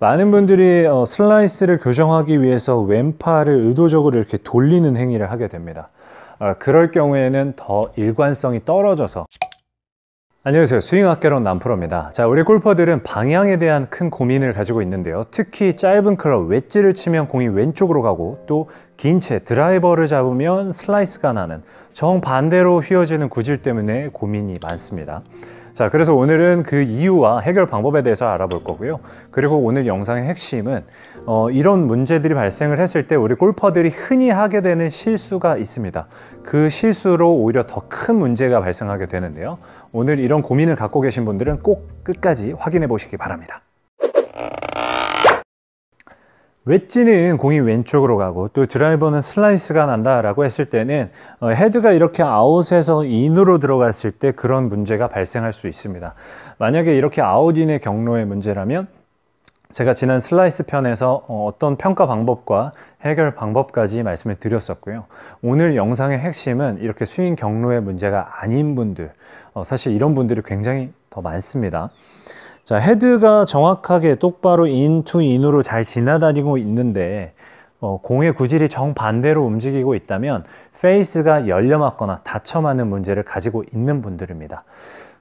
많은 분들이 어, 슬라이스를 교정하기 위해서 왼팔을 의도적으로 이렇게 돌리는 행위를 하게 됩니다 아, 그럴 경우에는 더 일관성이 떨어져서 안녕하세요 스윙학개론 남프로입니다 자 우리 골퍼들은 방향에 대한 큰 고민을 가지고 있는데요 특히 짧은 클럽 웨지를 치면 공이 왼쪽으로 가고 또 긴 채 드라이버를 잡으면 슬라이스가 나는 정반대로 휘어지는 구질 때문에 고민이 많습니다 자, 그래서 오늘은 그 이유와 해결 방법에 대해서 알아볼 거고요. 그리고 오늘 영상의 핵심은 어, 이런 문제들이 발생을 했을 때 우리 골퍼들이 흔히 하게 되는 실수가 있습니다. 그 실수로 오히려 더 큰 문제가 발생하게 되는데요. 오늘 이런 고민을 갖고 계신 분들은 꼭 끝까지 확인해 보시기 바랍니다. 웨지는 공이 왼쪽으로 가고 또 드라이버는 슬라이스가 난다라고 했을 때는 어, 헤드가 이렇게 아웃에서 인으로 들어갔을 때 그런 문제가 발생할 수 있습니다. 만약에 이렇게 아웃인의 경로의 문제라면 제가 지난 슬라이스 편에서 어, 어떤 평가 방법과 해결 방법까지 말씀을 드렸었고요. 오늘 영상의 핵심은 이렇게 스윙 경로의 문제가 아닌 분들, 어, 사실 이런 분들이 굉장히 더 많습니다. 자, 헤드가 정확하게 똑바로 인투인으로 잘 지나다니고 있는데 어, 공의 구질이 정반대로 움직이고 있다면 페이스가 열려 맞거나 닫혀 맞는 문제를 가지고 있는 분들입니다.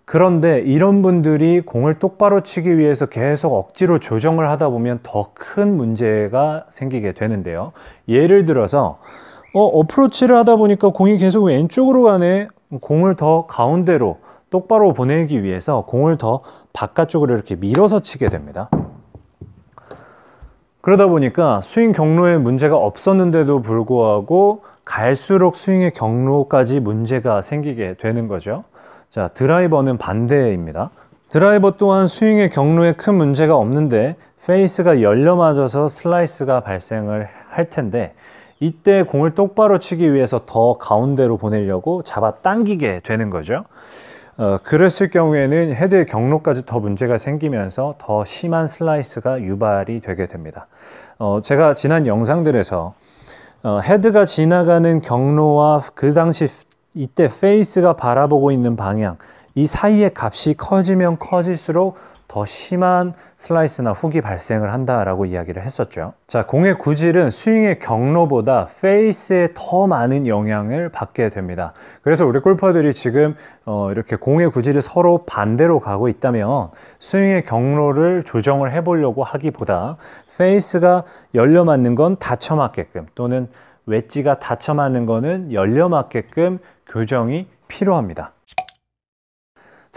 그런데 이런 분들이 공을 똑바로 치기 위해서 계속 억지로 조정을 하다 보면 더 큰 문제가 생기게 되는데요. 예를 들어서 어, 어프로치를 하다 보니까 공이 계속 왼쪽으로 가네. 공을 더 가운데로 똑바로 보내기 위해서 공을 더 바깥쪽으로 이렇게 밀어서 치게 됩니다. 그러다 보니까 스윙 경로에 문제가 없었는데도 불구하고 갈수록 스윙의 경로까지 문제가 생기게 되는 거죠. 자, 드라이버는 반대입니다. 드라이버 또한 스윙의 경로에 큰 문제가 없는데 페이스가 열려 맞아서 슬라이스가 발생을 할 텐데 이때 공을 똑바로 치기 위해서 더 가운데로 보내려고 잡아 당기게 되는 거죠. 어, 그랬을 경우에는 헤드의 경로까지 더 문제가 생기면서 더 심한 슬라이스가 유발이 되게 됩니다. 어, 제가 지난 영상들에서 어, 헤드가 지나가는 경로와 그 당시 이때 페이스가 바라보고 있는 방향 이 사이의 값이 커지면 커질수록 더 심한 슬라이스나 훅이 발생을 한다라고 이야기를 했었죠. 자, 공의 구질은 스윙의 경로보다 페이스에 더 많은 영향을 받게 됩니다. 그래서 우리 골퍼들이 지금 어, 이렇게 공의 구질이 서로 반대로 가고 있다면 스윙의 경로를 조정을 해보려고 하기보다 페이스가 열려 맞는 건 닫혀 맞게끔 또는 웨지가 닫혀 맞는 거는 열려 맞게끔 교정이 필요합니다.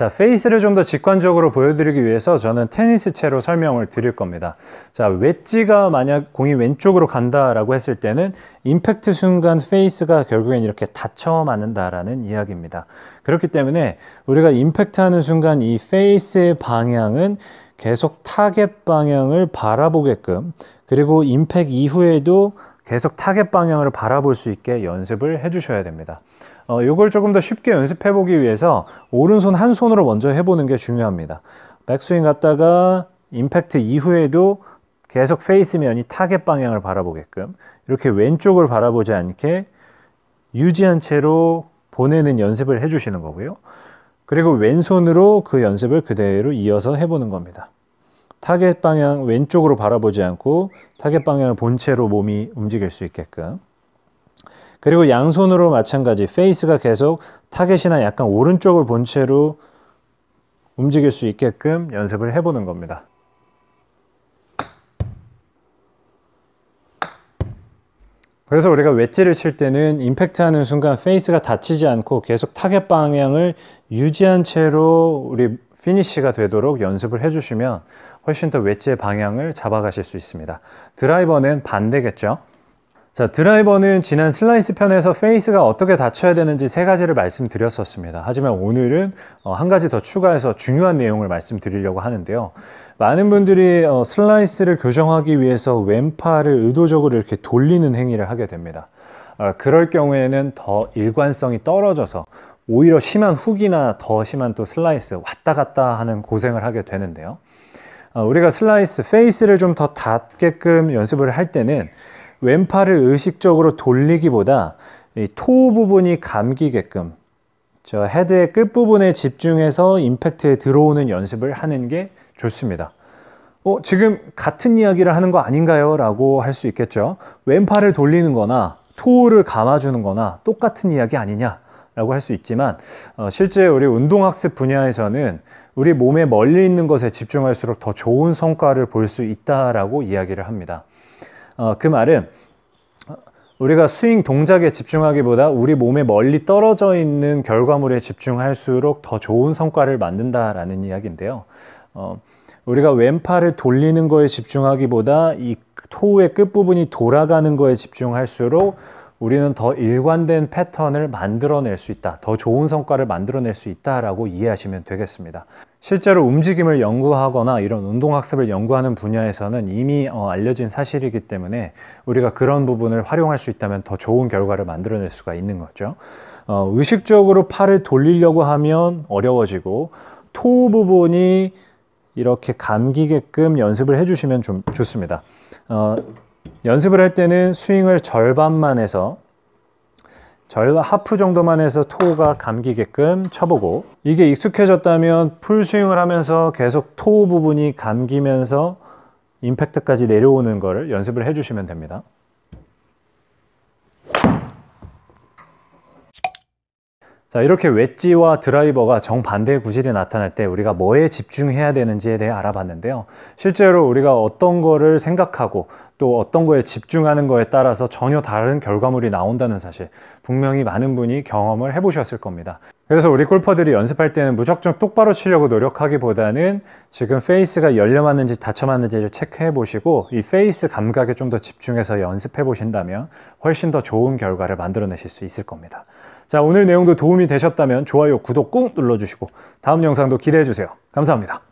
자, 페이스를 좀 더 직관적으로 보여드리기 위해서 저는 테니스 채로 설명을 드릴 겁니다. 자, 웨지가 만약 공이 왼쪽으로 간다라고 했을 때는 임팩트 순간 페이스가 결국엔 이렇게 닫혀 맞는다라는 이야기입니다. 그렇기 때문에 우리가 임팩트하는 순간 이 페이스의 방향은 계속 타겟 방향을 바라보게끔 그리고 임팩 이후에도 계속 타겟 방향을 바라볼 수 있게 연습을 해주셔야 됩니다. 어, 이걸 조금 더 쉽게 연습해 보기 위해서 오른손 한 손으로 먼저 해보는 게 중요합니다. 백스윙 갔다가 임팩트 이후에도 계속 페이스면이 타겟 방향을 바라보게끔 이렇게 왼쪽을 바라보지 않게 유지한 채로 보내는 연습을 해주시는 거고요. 그리고 왼손으로 그 연습을 그대로 이어서 해보는 겁니다. 타겟 방향 왼쪽으로 바라보지 않고 타겟 방향을 본채로 몸이 움직일 수 있게끔 그리고 양손으로 마찬가지 페이스가 계속 타겟이나 약간 오른쪽을 본 채로 움직일 수 있게끔 연습을 해보는 겁니다. 그래서 우리가 웨지를 칠 때는 임팩트하는 순간 페이스가 닫히지 않고 계속 타겟 방향을 유지한 채로 우리 피니쉬가 되도록 연습을 해주시면 훨씬 더 웨지의 방향을 잡아가실 수 있습니다. 드라이버는 반대겠죠? 자, 드라이버는 지난 슬라이스 편에서 페이스가 어떻게 닫혀야 되는지 세 가지를 말씀드렸었습니다. 하지만 오늘은 어, 한 가지 더 추가해서 중요한 내용을 말씀드리려고 하는데요. 많은 분들이 어, 슬라이스를 교정하기 위해서 왼팔을 의도적으로 이렇게 돌리는 행위를 하게 됩니다. 아, 그럴 경우에는 더 일관성이 떨어져서 오히려 심한 훅이나 더 심한 또 슬라이스 왔다 갔다 하는 고생을 하게 되는데요. 아, 우리가 슬라이스 페이스를 좀 더 닫게끔 연습을 할 때는 왼팔을 의식적으로 돌리기보다 토 부분이 감기게끔 저 헤드의 끝부분에 집중해서 임팩트에 들어오는 연습을 하는 게 좋습니다. 어, 지금 같은 이야기를 하는 거 아닌가요? 라고 할 수 있겠죠. 왼팔을 돌리는 거나 토를 감아주는 거나 똑같은 이야기 아니냐? 라고 할 수 있지만 어, 실제 우리 운동학습 분야에서는 우리 몸에 멀리 있는 것에 집중할수록 더 좋은 성과를 볼 수 있다라고 이야기를 합니다. 어, 그 말은 어, 우리가 스윙 동작에 집중하기보다 우리 몸에 멀리 떨어져 있는 결과물에 집중할수록 더 좋은 성과를 만든다라는 이야기인데요. 어, 우리가 왼팔을 돌리는 거에 집중하기보다 이 토우의 끝부분이 돌아가는 거에 집중할수록 우리는 더 일관된 패턴을 만들어낼 수 있다. 더 좋은 성과를 만들어낼 수 있다라고 이해하시면 되겠습니다. 실제로 움직임을 연구하거나 이런 운동학습을 연구하는 분야에서는 이미 어, 알려진 사실이기 때문에 우리가 그런 부분을 활용할 수 있다면 더 좋은 결과를 만들어낼 수가 있는 거죠. 어, 의식적으로 팔을 돌리려고 하면 어려워지고 토 부분이 이렇게 감기게끔 연습을 해주시면 좀 좋습니다. 어, 연습을 할 때는 스윙을 절반만 해서 절 하프 정도만 해서 토가 감기게끔 쳐보고 이게 익숙해졌다면 풀스윙을 하면서 계속 토 부분이 감기면서 임팩트까지 내려오는 걸 연습을 해주시면 됩니다. 자, 이렇게 웨지와 드라이버가 정반대의 구질이 나타날 때 우리가 뭐에 집중해야 되는지에 대해 알아봤는데요. 실제로 우리가 어떤 거를 생각하고 또 어떤 거에 집중하는 거에 따라서 전혀 다른 결과물이 나온다는 사실 분명히 많은 분이 경험을 해보셨을 겁니다. 그래서 우리 골퍼들이 연습할 때는 무작정 똑바로 치려고 노력하기보다는 지금 페이스가 열려 맞는지 닫혀 맞는지를 체크해 보시고 이 페이스 감각에 좀 더 집중해서 연습해 보신다면 훨씬 더 좋은 결과를 만들어내실 수 있을 겁니다. 자, 오늘 내용도 도움이 되셨다면 좋아요, 구독 꾹 눌러주시고 다음 영상도 기대해주세요. 감사합니다.